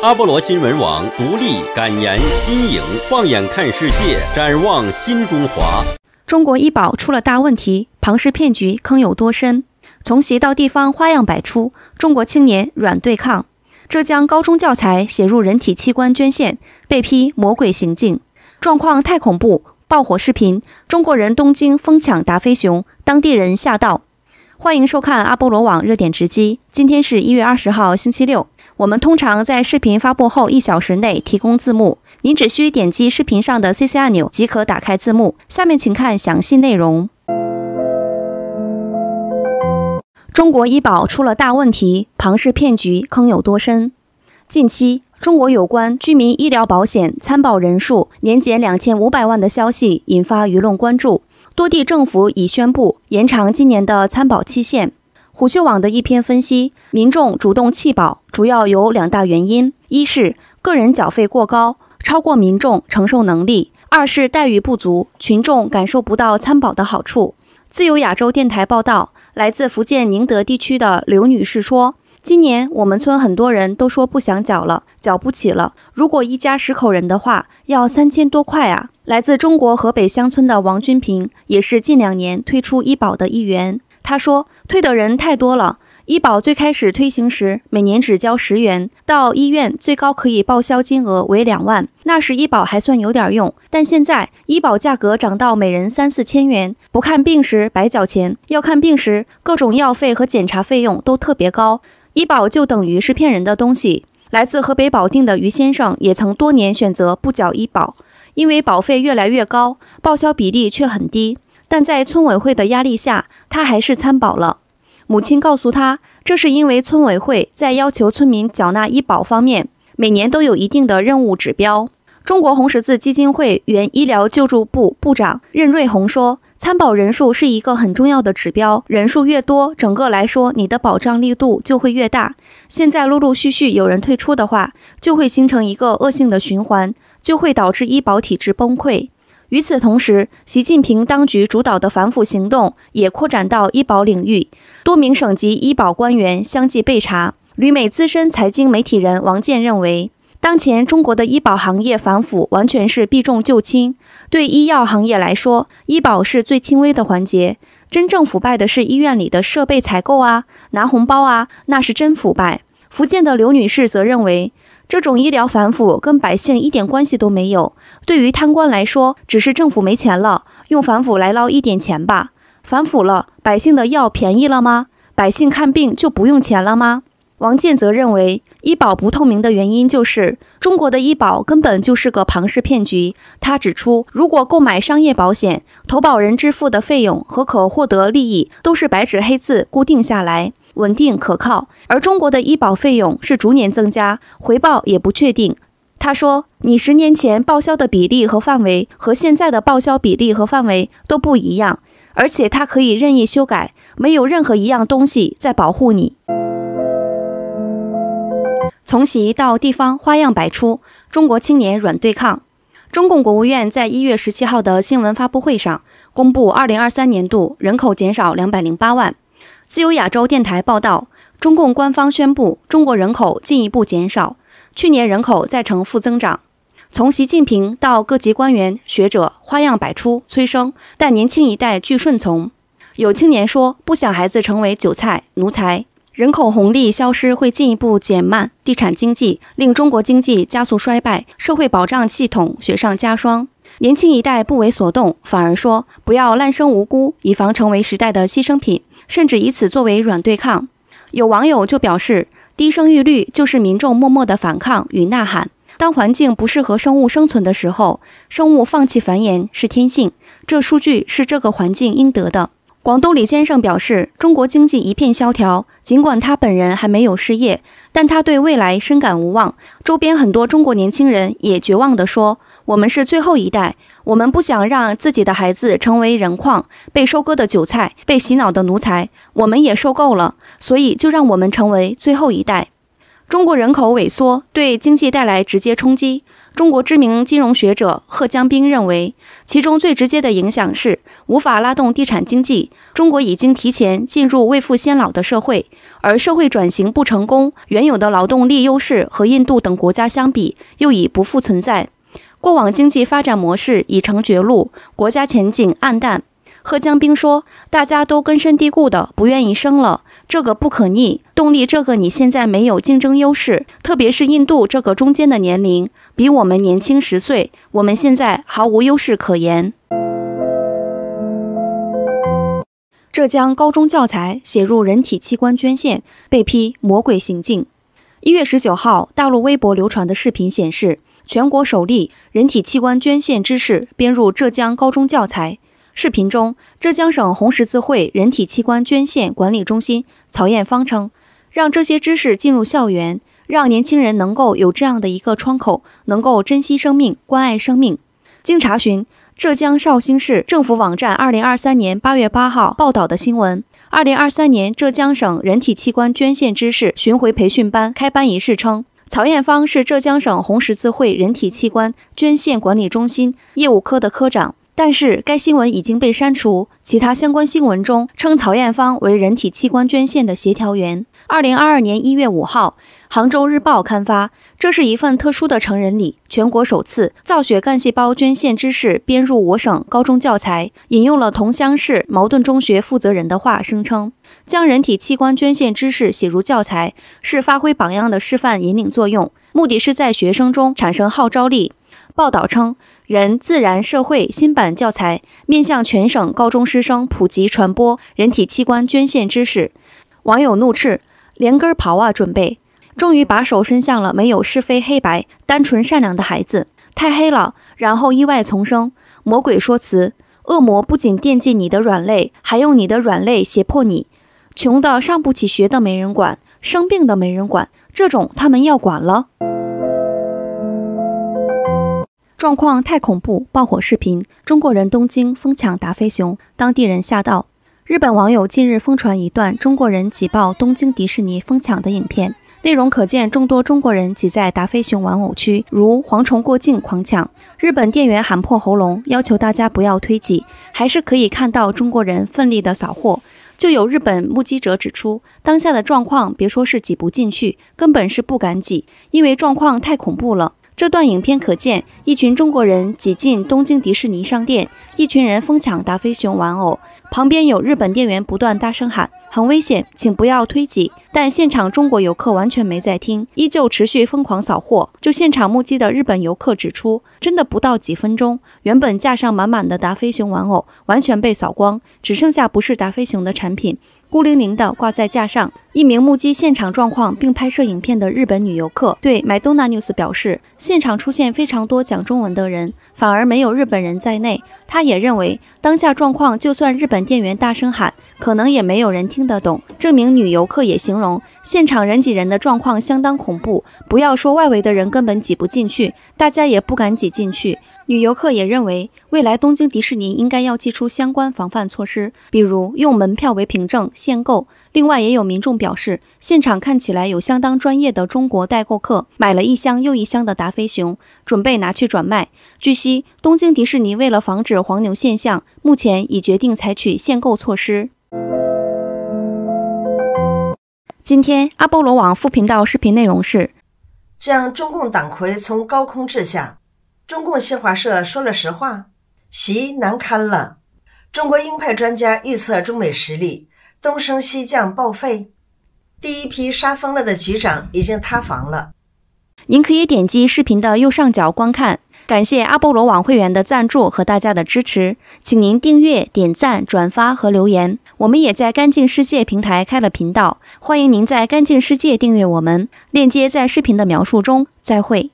阿波罗新闻网，独立、敢言、新颖，放眼看世界，展望新中华。中国医保出了大问题，庞氏骗局坑有多深？从习到地方花样百出。中国青年软对抗。浙江高中教材写入人体器官捐献，被批魔鬼行径，状况太恐怖。爆火视频：中国人东京疯抢达菲熊，当地人吓到。欢迎收看阿波罗网热点直击。今天是一月二十号，星期六。我们通常在视频发布后一小时内提供字幕，您只需点击视频上的 CC 按钮即可打开字幕。下面请看详细内容。中国医保出了大问题，庞氏骗局坑有多深？近期，中国有关居民医疗保险参保人数年减两千五百万的消息引发舆论关注，多地政府已宣布延长今年的参保期限。虎嗅网的一篇分析，民众主动弃保主要有两大原因：一是个人缴费过高，超过民众承受能力；二是待遇不足，群众感受不到参保的好处。自由亚洲电台报道，来自福建宁德地区的刘女士说：“今年我们村很多人都说不想缴了，缴不起了。如果一家十口人的话，要三千多块啊。”来自中国河北乡村的王军平也是近两年推出医保的一员。他说：“退的人太多了。医保最开始推行时，每年只交十元，到医院最高可以报销金额为两万，那时医保还算有点用。但现在医保价格涨到每人三四千元，不看病时白缴钱，要看病时各种药费和检查费用都特别高，医保就等于是骗人的东西。”来自河北保定的于先生也曾多年选择不缴医保，因为保费越来越高，报销比例却很低。但在村委会的压力下，他还是参保了。母亲告诉他，这是因为村委会在要求村民缴纳医保方面，每年都有一定的任务指标。中国红十字基金会原医疗救助部部长任瑞红说：“参保人数是一个很重要的指标，人数越多，整个来说你的保障力度就会越大。现在陆陆续续有人退出的话，就会形成一个恶性的循环，就会导致医保体制崩溃。”与此同时，习近平当局主导的反腐行动也扩展到医保领域，多名省级医保官员相继被查。旅美资深财经媒体人王健认为，当前中国的医保行业反腐完全是避重就轻。对医药行业来说，医保是最轻微的环节，真正腐败的是医院里的设备采购啊、拿红包啊，那是真腐败。福建的刘女士则认为。这种医疗反腐跟百姓一点关系都没有，对于贪官来说，只是政府没钱了，用反腐来捞一点钱吧。反腐了，百姓的药便宜了吗？百姓看病就不用钱了吗？王健则认为，医保不透明的原因就是中国的医保根本就是个庞氏骗局。他指出，如果购买商业保险，投保人支付的费用和可获得利益都是白纸黑字固定下来。稳定可靠，而中国的医保费用是逐年增加，回报也不确定。他说：“你十年前报销的比例和范围和现在的报销比例和范围都不一样，而且它可以任意修改，没有任何一样东西在保护你。”从习到地方，花样百出。中国青年软对抗。中共国务院在一月十七号的新闻发布会上公布，二零二三年度人口减少两百零八万。自由亚洲电台报道，中共官方宣布，中国人口进一步减少，去年人口再呈负增长。从习近平到各级官员、学者，花样百出催生，但年轻一代拒顺从。有青年说，不想孩子成为韭菜、奴才。人口红利消失会进一步减慢地产经济，令中国经济加速衰败，社会保障系统雪上加霜。年轻一代不为所动，反而说不要滥生无辜，以防成为时代的牺牲品。甚至以此作为软对抗，有网友就表示，低生育率就是民众默默的反抗与呐喊。当环境不适合生物生存的时候，生物放弃繁衍是天性，这数据是这个环境应得的。广东李先生表示，中国经济一片萧条，尽管他本人还没有失业，但他对未来深感无望。周边很多中国年轻人也绝望地说：“我们是最后一代。”我们不想让自己的孩子成为人矿、被收割的韭菜、被洗脑的奴才。我们也受够了，所以就让我们成为最后一代。中国人口萎缩对经济带来直接冲击。中国知名金融学者贺江斌认为，其中最直接的影响是无法拉动地产经济。中国已经提前进入未富先老的社会，而社会转型不成功，原有的劳动力优势和印度等国家相比又已不复存在。过往经济发展模式已成绝路，国家前景暗淡。贺江兵说：“大家都根深蒂固的不愿意生了，这个不可逆动力，这个你现在没有竞争优势，特别是印度这个中间的年龄比我们年轻十岁，我们现在毫无优势可言。”浙江高中教材写入人体器官捐献被批魔鬼行径。一月十九号，大陆微博流传的视频显示。全国首例人体器官捐献知识编入浙江高中教材。视频中，浙江省红十字会人体器官捐献管理中心曹艳芳称：“让这些知识进入校园，让年轻人能够有这样的一个窗口，能够珍惜生命，关爱生命。”经查询，浙江绍兴市政府网站二零二三年八月八号报道的新闻：二零二三年浙江省人体器官捐献知识巡回培训班开班仪式称。曹艳芳是浙江省红十字会人体器官捐献管理中心业务科的科长。但是该新闻已经被删除。其他相关新闻中称曹艳芳为人体器官捐献的协调员。二零二二年一月五号，《杭州日报》刊发，这是一份特殊的成人礼，全国首次造血干细胞捐献知识编入我省高中教材，引用了桐乡市矛盾中学负责人的话，声称将人体器官捐献知识写入教材是发挥榜样的示范引领作用，目的是在学生中产生号召力。报道称。人自然社会新版教材面向全省高中师生普及传播人体器官捐献知识，网友怒斥：连根刨啊！准备，终于把手伸向了没有是非黑白、单纯善良的孩子，太黑了。然后意外丛生，魔鬼说辞：恶魔不仅惦记你的软肋，还用你的软肋胁迫你。穷的上不起学的没人管，生病的没人管，这种他们要管了。状况太恐怖！爆火视频：中国人东京疯抢达菲熊，当地人吓到。日本网友近日疯传一段中国人挤爆东京迪士尼疯抢的影片，内容可见众多中国人挤在达菲熊玩偶区，如蝗虫过境狂抢。日本店员喊破喉咙，要求大家不要推挤，还是可以看到中国人奋力的扫货。就有日本目击者指出，当下的状况，别说是挤不进去，根本是不敢挤，因为状况太恐怖了。这段影片可见，一群中国人挤进东京迪士尼商店，一群人疯抢达菲熊玩偶，旁边有日本店员不断大声喊：“很危险，请不要推挤。”但现场中国游客完全没在听，依旧持续疯狂扫货。就现场目击的日本游客指出，真的不到几分钟，原本架上满满的达菲熊玩偶完全被扫光，只剩下不是达菲熊的产品。孤零零地挂在架上。一名目击现场状况并拍摄影片的日本女游客对 My Dona News 表示，现场出现非常多讲中文的人，反而没有日本人在内。她也认为，当下状况就算日本店员大声喊，可能也没有人听得懂。这名女游客也形容，现场人挤人的状况相当恐怖，不要说外围的人根本挤不进去，大家也不敢挤进去。女游客也认为，未来东京迪士尼应该要祭出相关防范措施，比如用门票为凭证限购。另外，也有民众表示，现场看起来有相当专业的中国代购客，买了一箱又一箱的达菲熊，准备拿去转卖。据悉，东京迪士尼为了防止黄牛现象，目前已决定采取限购措施。今天阿波罗网副频道视频内容是：将中共党魁从高空掷下。中共新华社说了实话，习难堪了。中国鹰派专家预测中美实力东升西降报废，第一批杀疯了的局长已经塌房了。您可以点击视频的右上角观看。感谢阿波罗网会员的赞助和大家的支持，请您订阅、点赞、转发和留言。我们也在干净世界平台开了频道，欢迎您在干净世界订阅我们，链接在视频的描述中。再会。